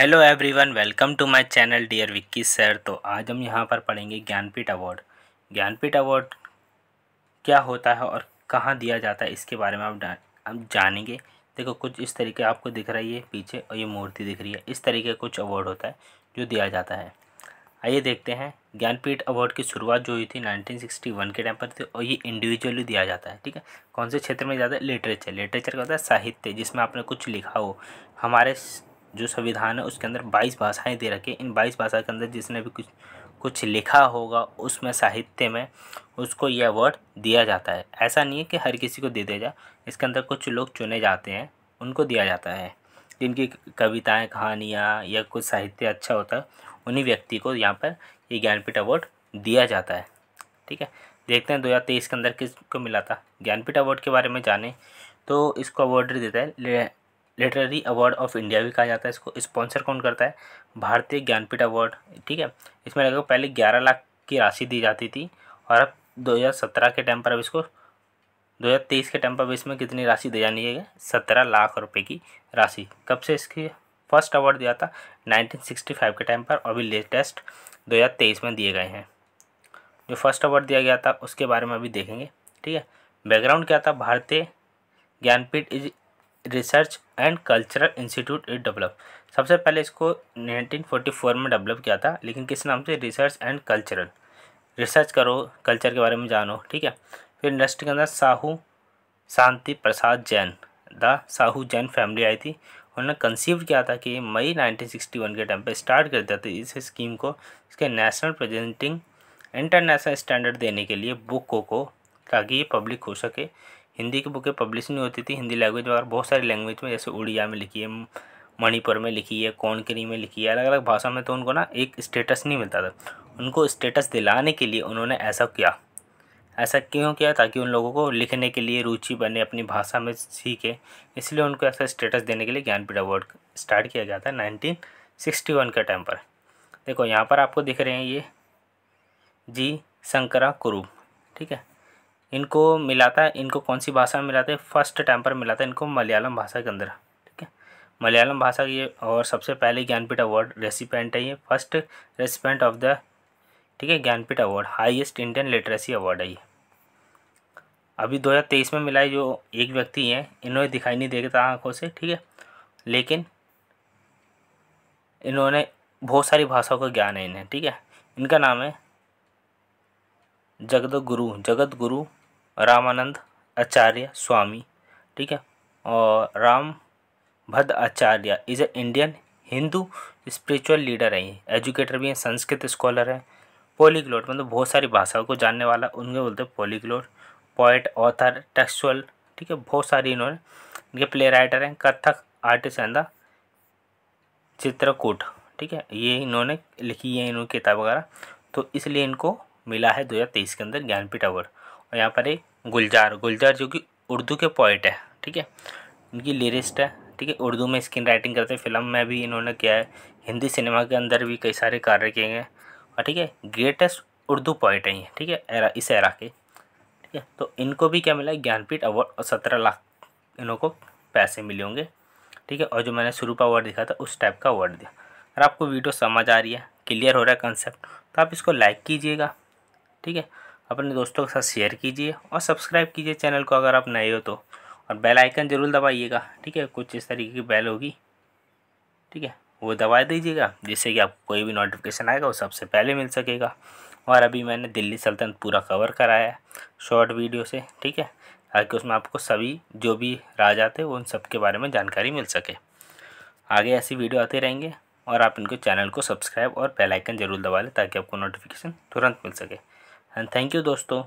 hello everyone welcome to my channel dear Vicky sir तो आज हम यहाँ पर पढ़ेंगे ज्ञानपीठ अवार्ड ज्ञानपीठ अवार्ड क्या होता है और कहाँ दिया जाता है इसके बारे में आप हम जानेंगे देखो कुछ इस तरीके आपको दिख रही है पीछे और ये मूर्ति दिख रही है इस तरीके कुछ अवार्ड होता है जो दिया जाता है आइए देखते हैं ज्ञानपीठ अवार्ड की शुरुआत जो हुई थी नाइनटीन के टाइम पर थी और ये इंडिविजुअली दिया जाता है ठीक है कौन से क्षेत्र में ज़्यादा लिटरेचर लिटरेचर का होता है साहित्य जिसमें आपने कुछ लिखा हो हमारे जो संविधान है उसके अंदर बाईस भाषाएं दे रखी इन बाईस भाषा के अंदर जिसने भी कुछ कुछ लिखा होगा उसमें साहित्य में उसको ये अवार्ड दिया जाता है ऐसा नहीं है कि हर किसी को दे दिया जाए इसके अंदर कुछ लोग चुने जाते हैं उनको दिया जाता है जिनकी कविताएं कहानियाँ या कुछ साहित्य अच्छा होता है उन्हीं व्यक्ति को यहाँ पर ये ज्ञानपीठ अवार्ड दिया जाता है ठीक है देखते हैं दो हज़ार तेईस के अंदर किस को मिला था ज्ञानपीठ अवार्ड के बारे में जाने तो इसको अवार्ड देता है लिटरेरी अवार्ड ऑफ इंडिया भी कहा जाता है इसको स्पॉन्सर कौन करता है भारतीय ज्ञानपीठ अवार्ड ठीक है इसमें लगभग पहले ग्यारह लाख की राशि दी जाती थी और अब दो के टाइम पर अब इसको दो के टाइम पर इसमें कितनी राशि दी जानी है सत्रह लाख रुपये की राशि कब से इसकी फर्स्ट अवार्ड दिया था 1965 के टाइम पर अभी लेटेस्ट 2023 में दिए गए हैं जो फर्स्ट अवार्ड दिया गया था उसके बारे में अभी देखेंगे ठीक है बैकग्राउंड क्या था Bharatiya Jnanpith is research and cultural institute it develop सबसे पहले इसको 1944 में डेवलप किया था लेकिन किस नाम से रिसर्च एंड कल्चरल रिसर्च करो कल्चर के बारे में जानो ठीक है फिर इंडस्ट्री के अंदर साहू शांति प्रसाद जैन द साहू जैन फैमिली आई थी उन्होंने कंसीव किया था कि मई 1961 के टाइम पे स्टार्ट कर दिया था इस स्कीम को इसके नेशनल प्रेजेंटिंग इंटरनेशनल स्टैंडर्ड देने के लिए बुकों को ताकि ये पब्लिक हो सके हिंदी की बुकें पब्लिश नहीं होती थी हिंदी लैंग्वेज में अगर बहुत सारी लैंग्वेज में जैसे उड़िया में लिखी है मणिपुर में लिखी है कौनकरी में लिखी है अलग अलग भाषा में तो उनको ना एक स्टेटस नहीं मिलता था उनको स्टेटस दिलाने के लिए उन्होंने ऐसा किया ऐसा क्यों किया ताकि उन लोगों को लिखने के लिए रुचि बने अपनी भाषा में सीखे इसलिए उनको ऐसा स्टेटस देने के लिए ज्ञानपीठ अवार्ड स्टार्ट किया गया था नाइनटीन सिक्सटी वन के टाइम पर देखो यहाँ पर आपको दिख रहे हैं ये जी शंकरा कुरूप ठीक है इनको मिलाता है इनको कौन सी भाषा में मिलाते हैं फर्स्ट टाइम पर मिलाता है इनको मलयालम भाषा के अंदर ठीक है मलयालम भाषा की और सबसे पहले ज्ञानपीठ अवार्ड रेसिपेंट है ये फर्स्ट रेसिपेंट ऑफ द ठीक है Jnanpith award highest Indian literacy award है ये अभी दो में मिला है जो एक व्यक्ति हैं इन्होंने दिखाई नहीं देता आँखों से ठीक है लेकिन इन्होंने बहुत सारी भाषाओं का ज्ञान है इन्हें ठीक है इनका नाम है जगत गुरु जगत गुरु रामानंद आचार्य स्वामी ठीक है और Rambhadracharya is a Indian Hindu spiritual leader है एजुकेटर भी हैं संस्कृत स्कॉलर हैं पोलीग्लोट मतलब बहुत सारी भाषाओं को जानने वाला उनके बोलते हैं पोलीग्लोट पोइट ऑथर टेक्सुअल ठीक है बहुत सारी इन्होंने इनके प्ले राइटर हैं Kathak artist and the Chitrakoot ठीक है ये इन्होंने लिखी है इन्होंने किताब वगैरह तो इसलिए इनको मिला है दो के अंदर ज्ञानपीठ अवार्ड और यहाँ पर एक गुलजार गुलजार जो कि उर्दू के पॉइट है ठीक है उनकी लिरिस्ट है ठीक है उर्दू में स्क्रीन राइटिंग करते हैं फिल्म में भी इन्होंने किया है हिंदी सिनेमा के अंदर भी कई सारे कार्य किए हैं और ठीक है ग्रेटेस्ट उर्दू पॉइट हैं ये ठीक है एरा इस एरा के ठीक है तो इनको भी क्या मिला ज्ञानपीठ अवार्ड और सत्रह लाख इन्हों को पैसे मिले होंगे ठीक है और जो मैंने स्वरूप अवार्ड दिखा था उस टाइप का अवार्ड दिया अगर आपको वीडियो समझ आ रही है क्लियर हो रहा है कंसेप्ट तो आप इसको लाइक कीजिएगा ठीक है अपने दोस्तों के साथ शेयर कीजिए और सब्सक्राइब कीजिए चैनल को अगर आप नए हो तो और बेल आइकन ज़रूर दबाइएगा ठीक है कुछ इस तरीके की बेल होगी ठीक है वो दबा दीजिएगा जिससे कि आपको कोई भी नोटिफिकेशन आएगा वो सबसे पहले मिल सकेगा और अभी मैंने दिल्ली सल्तनत पूरा कवर कराया है शॉर्ट वीडियो से ठीक है ताकि उसमें आपको सभी जो भी राजा थे उन सब के बारे में जानकारी मिल सके आगे ऐसी वीडियो आते रहेंगे और आप इनको चैनल को सब्सक्राइब और बेल आइकन जरूर दबा लें ताकि आपको नोटिफिकेशन तुरंत मिल सके एंड थैंक यू दोस्तों